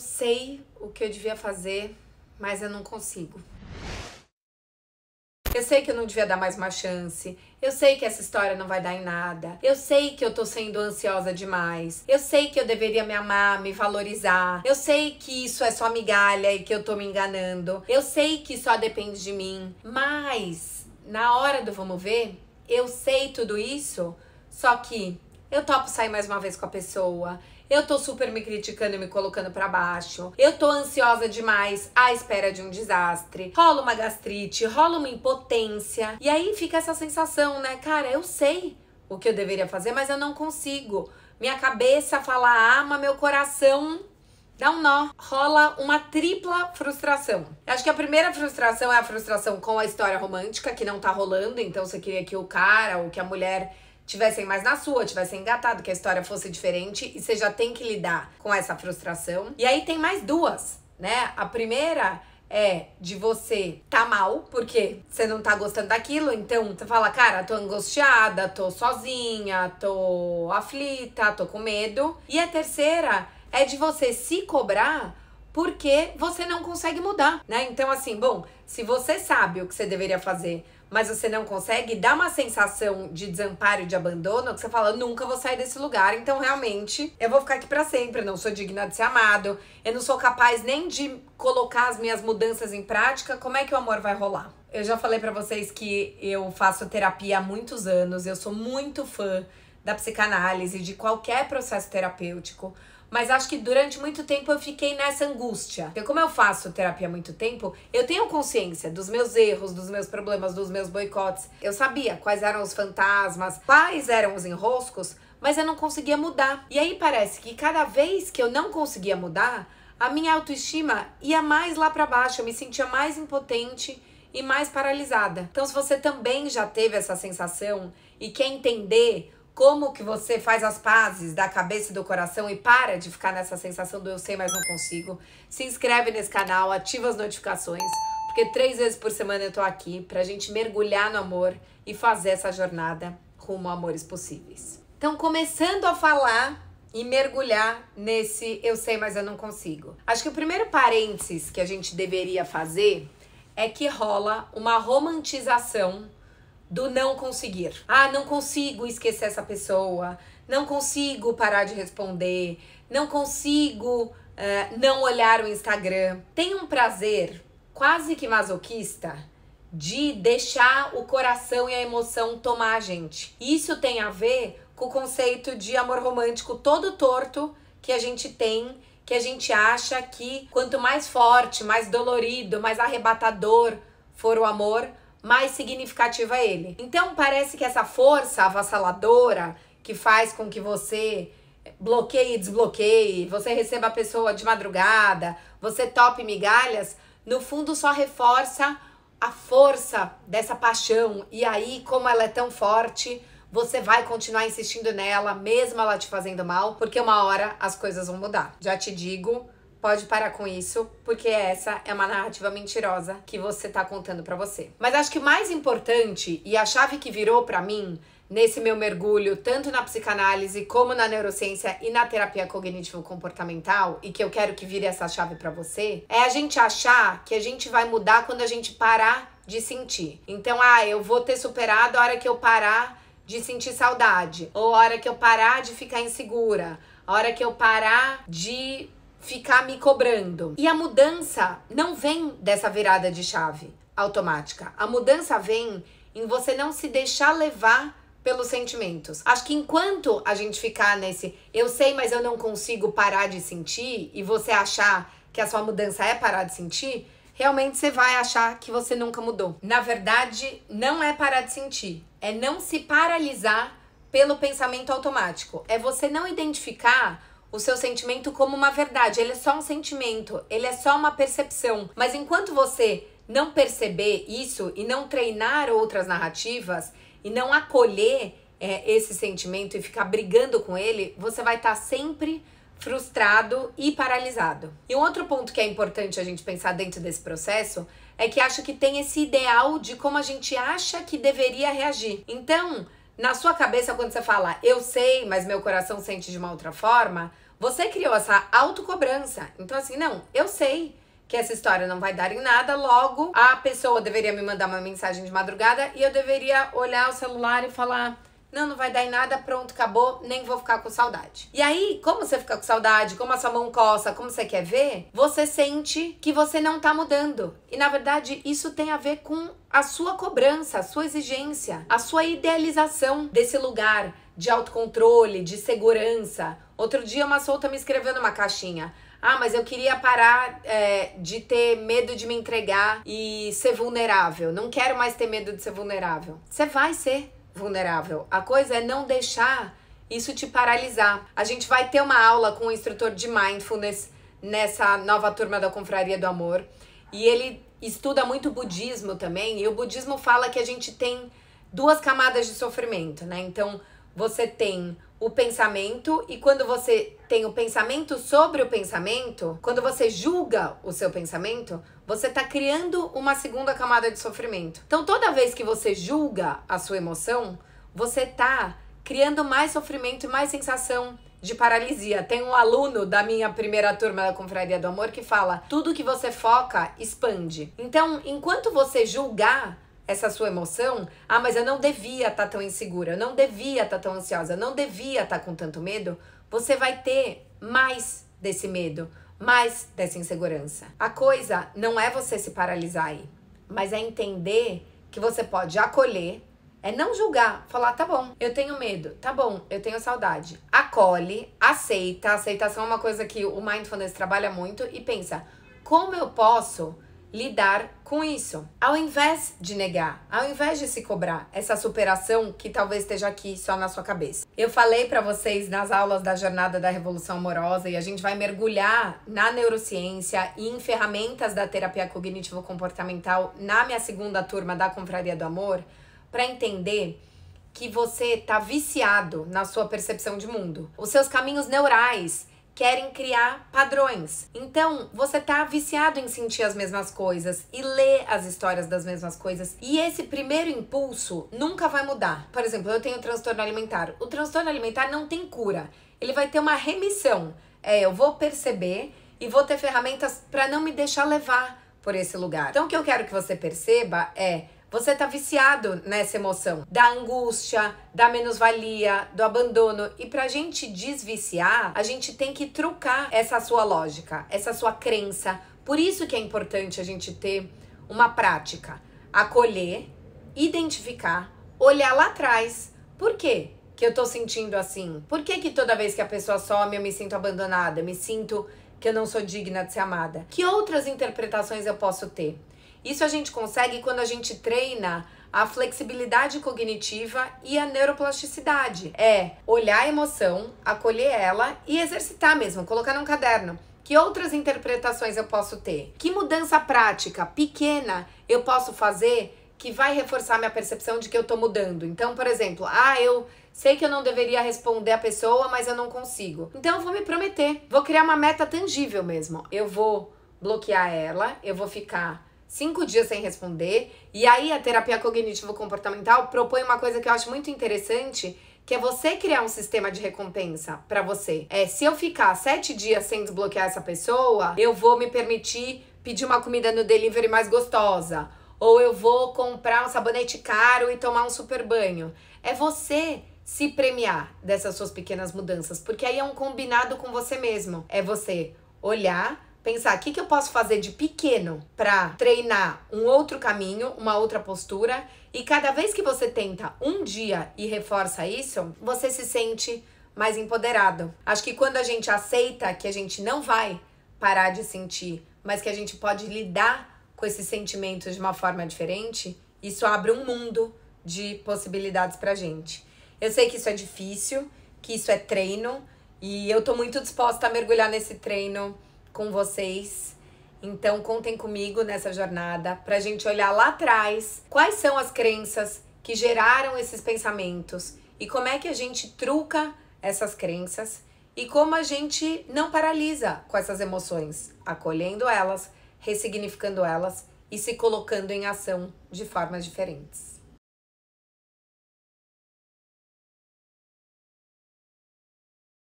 sei o que eu devia fazer, mas eu não consigo. Eu sei que eu não devia dar mais uma chance. Eu sei que essa história não vai dar em nada. Eu sei que eu tô sendo ansiosa demais. Eu sei que eu deveria me amar, me valorizar. Eu sei que isso é só migalha e que eu tô me enganando. Eu sei que só depende de mim. Mas na hora do vamos ver, eu sei tudo isso, só que eu topo sair mais uma vez com a pessoa eu tô super me criticando e me colocando para baixo, eu tô ansiosa demais à espera de um desastre, rola uma gastrite, rola uma impotência, e aí fica essa sensação, né? Cara, eu sei o que eu deveria fazer, mas eu não consigo. Minha cabeça fala ama, meu coração dá um nó. Rola uma tripla frustração. Acho que a primeira frustração é a frustração com a história romântica, que não tá rolando. Então você queria que o cara ou que a mulher tivessem mais na sua, tivessem engatado, que a história fosse diferente e você já tem que lidar com essa frustração. E aí tem mais duas, né? A primeira é de você tá mal, porque você não tá gostando daquilo, então você fala, cara, tô angustiada, tô sozinha, tô aflita, tô com medo. E a terceira é de você se cobrar porque você não consegue mudar, né? Então, assim, bom, se você sabe o que você deveria fazer, mas você não consegue, dá uma sensação de desamparo, de abandono, que você fala, nunca vou sair desse lugar, então realmente eu vou ficar aqui para sempre, eu não sou digna de ser amado, eu não sou capaz nem de colocar as minhas mudanças em prática, como é que o amor vai rolar? Eu já falei para vocês que eu faço terapia há muitos anos, eu sou muito fã da psicanálise, de qualquer processo terapêutico. Mas acho que durante muito tempo eu fiquei nessa angústia. Porque como eu faço terapia há muito tempo, eu tenho consciência dos meus erros, dos meus problemas, dos meus boicotes. Eu sabia quais eram os fantasmas, quais eram os enroscos, mas eu não conseguia mudar. E aí parece que cada vez que eu não conseguia mudar, a minha autoestima ia mais lá para baixo, eu me sentia mais impotente e mais paralisada. Então, se você também já teve essa sensação e quer entender como que você faz as pazes da cabeça e do coração e para de ficar nessa sensação do eu sei, mas não consigo? Se inscreve nesse canal, ativa as notificações, porque três vezes por semana eu tô aqui pra gente mergulhar no amor e fazer essa jornada rumo a amores possíveis. Então, começando a falar e mergulhar nesse eu sei, mas eu não consigo. Acho que o primeiro parênteses que a gente deveria fazer é que rola uma romantização do não conseguir. Ah, não consigo esquecer essa pessoa, não consigo parar de responder, não consigo uh, não olhar o Instagram. Tem um prazer quase que masoquista de deixar o coração e a emoção tomar a gente. Isso tem a ver com o conceito de amor romântico todo torto que a gente tem, que a gente acha que quanto mais forte, mais dolorido, mais arrebatador for o amor, mais significativa ele. Então parece que essa força avassaladora que faz com que você bloqueie e desbloqueie, você receba a pessoa de madrugada, você tope migalhas, no fundo só reforça a força dessa paixão. E aí, como ela é tão forte, você vai continuar insistindo nela, mesmo ela te fazendo mal, porque uma hora as coisas vão mudar. Já te digo, Pode parar com isso, porque essa é uma narrativa mentirosa que você tá contando para você. Mas acho que mais importante e a chave que virou para mim nesse meu mergulho, tanto na psicanálise como na neurociência e na terapia cognitivo comportamental, e que eu quero que vire essa chave para você, é a gente achar que a gente vai mudar quando a gente parar de sentir. Então, ah, eu vou ter superado a hora que eu parar de sentir saudade, ou a hora que eu parar de ficar insegura, a hora que eu parar de ficar me cobrando. E a mudança não vem dessa virada de chave automática. A mudança vem em você não se deixar levar pelos sentimentos. Acho que enquanto a gente ficar nesse eu sei, mas eu não consigo parar de sentir e você achar que a sua mudança é parar de sentir, realmente você vai achar que você nunca mudou. Na verdade, não é parar de sentir, é não se paralisar pelo pensamento automático. É você não identificar o seu sentimento como uma verdade. Ele é só um sentimento, ele é só uma percepção. Mas enquanto você não perceber isso e não treinar outras narrativas e não acolher é, esse sentimento e ficar brigando com ele, você vai estar tá sempre frustrado e paralisado. E um outro ponto que é importante a gente pensar dentro desse processo é que acho que tem esse ideal de como a gente acha que deveria reagir. Então, na sua cabeça, quando você fala eu sei, mas meu coração sente de uma outra forma, você criou essa autocobrança. Então, assim, não, eu sei que essa história não vai dar em nada, logo a pessoa deveria me mandar uma mensagem de madrugada e eu deveria olhar o celular e falar não, não vai dar em nada, pronto, acabou, nem vou ficar com saudade. E aí, como você fica com saudade, como a sua mão coça, como você quer ver, você sente que você não tá mudando. E na verdade, isso tem a ver com a sua cobrança, a sua exigência, a sua idealização desse lugar de autocontrole, de segurança. Outro dia, uma solta me escreveu numa caixinha. Ah, mas eu queria parar é, de ter medo de me entregar e ser vulnerável. Não quero mais ter medo de ser vulnerável. Você vai ser vulnerável. A coisa é não deixar isso te paralisar. A gente vai ter uma aula com o um instrutor de mindfulness nessa nova turma da Confraria do Amor. E ele estuda muito budismo também. E o budismo fala que a gente tem duas camadas de sofrimento, né? Então, você tem o pensamento e quando você tem o pensamento sobre o pensamento, quando você julga o seu pensamento, você está criando uma segunda camada de sofrimento. Então, toda vez que você julga a sua emoção, você está criando mais sofrimento e mais sensação de paralisia. Tem um aluno da minha primeira turma da Confraria do Amor que fala: tudo que você foca expande. Então, enquanto você julgar essa sua emoção, ah, mas eu não devia estar tá tão insegura, eu não devia estar tá tão ansiosa, eu não devia estar tá com tanto medo, você vai ter mais desse medo mais dessa insegurança. A coisa não é você se paralisar aí, mas é entender que você pode acolher, é não julgar, falar, tá bom, eu tenho medo, tá bom, eu tenho saudade. Acolhe, aceita. Aceitação é uma coisa que o Mindfulness trabalha muito e pensa, como eu posso lidar com isso. Ao invés de negar, ao invés de se cobrar essa superação que talvez esteja aqui só na sua cabeça. Eu falei para vocês nas aulas da jornada da revolução amorosa e a gente vai mergulhar na neurociência e em ferramentas da terapia cognitivo comportamental na minha segunda turma da Confraria do Amor para entender que você tá viciado na sua percepção de mundo. Os seus caminhos neurais querem criar padrões. Então, você tá viciado em sentir as mesmas coisas e ler as histórias das mesmas coisas. E esse primeiro impulso nunca vai mudar. Por exemplo, eu tenho transtorno alimentar. O transtorno alimentar não tem cura. Ele vai ter uma remissão. É, eu vou perceber e vou ter ferramentas para não me deixar levar por esse lugar. Então, o que eu quero que você perceba é você tá viciado nessa emoção da angústia, da menosvalia, do abandono. E pra gente desviciar, a gente tem que trocar essa sua lógica, essa sua crença. Por isso que é importante a gente ter uma prática, acolher, identificar, olhar lá atrás. Por quê? que eu tô sentindo assim? Por que, que toda vez que a pessoa some eu me sinto abandonada? Me sinto que eu não sou digna de ser amada? Que outras interpretações eu posso ter? Isso a gente consegue quando a gente treina a flexibilidade cognitiva e a neuroplasticidade. É olhar a emoção, acolher ela e exercitar mesmo, colocar num caderno. Que outras interpretações eu posso ter? Que mudança prática, pequena, eu posso fazer que vai reforçar minha percepção de que eu tô mudando? Então, por exemplo, ah, eu Sei que eu não deveria responder a pessoa, mas eu não consigo. Então eu vou me prometer. Vou criar uma meta tangível mesmo. Eu vou bloquear ela, eu vou ficar cinco dias sem responder. E aí a terapia cognitivo-comportamental propõe uma coisa que eu acho muito interessante, que é você criar um sistema de recompensa para você. É, se eu ficar sete dias sem desbloquear essa pessoa, eu vou me permitir pedir uma comida no delivery mais gostosa. Ou eu vou comprar um sabonete caro e tomar um super banho. É você se premiar dessas suas pequenas mudanças, porque aí é um combinado com você mesmo. É você olhar pensar o que, que eu posso fazer de pequeno para treinar um outro caminho, uma outra postura. E cada vez que você tenta um dia e reforça isso, você se sente mais empoderado. Acho que quando a gente aceita que a gente não vai parar de sentir, mas que a gente pode lidar com esses sentimentos de uma forma diferente, isso abre um mundo de possibilidades pra gente. Eu sei que isso é difícil, que isso é treino, e eu tô muito disposta a mergulhar nesse treino com vocês. Então, contem comigo nessa jornada para a gente olhar lá atrás quais são as crenças que geraram esses pensamentos e como é que a gente truca essas crenças e como a gente não paralisa com essas emoções, acolhendo elas, ressignificando elas e se colocando em ação de formas diferentes.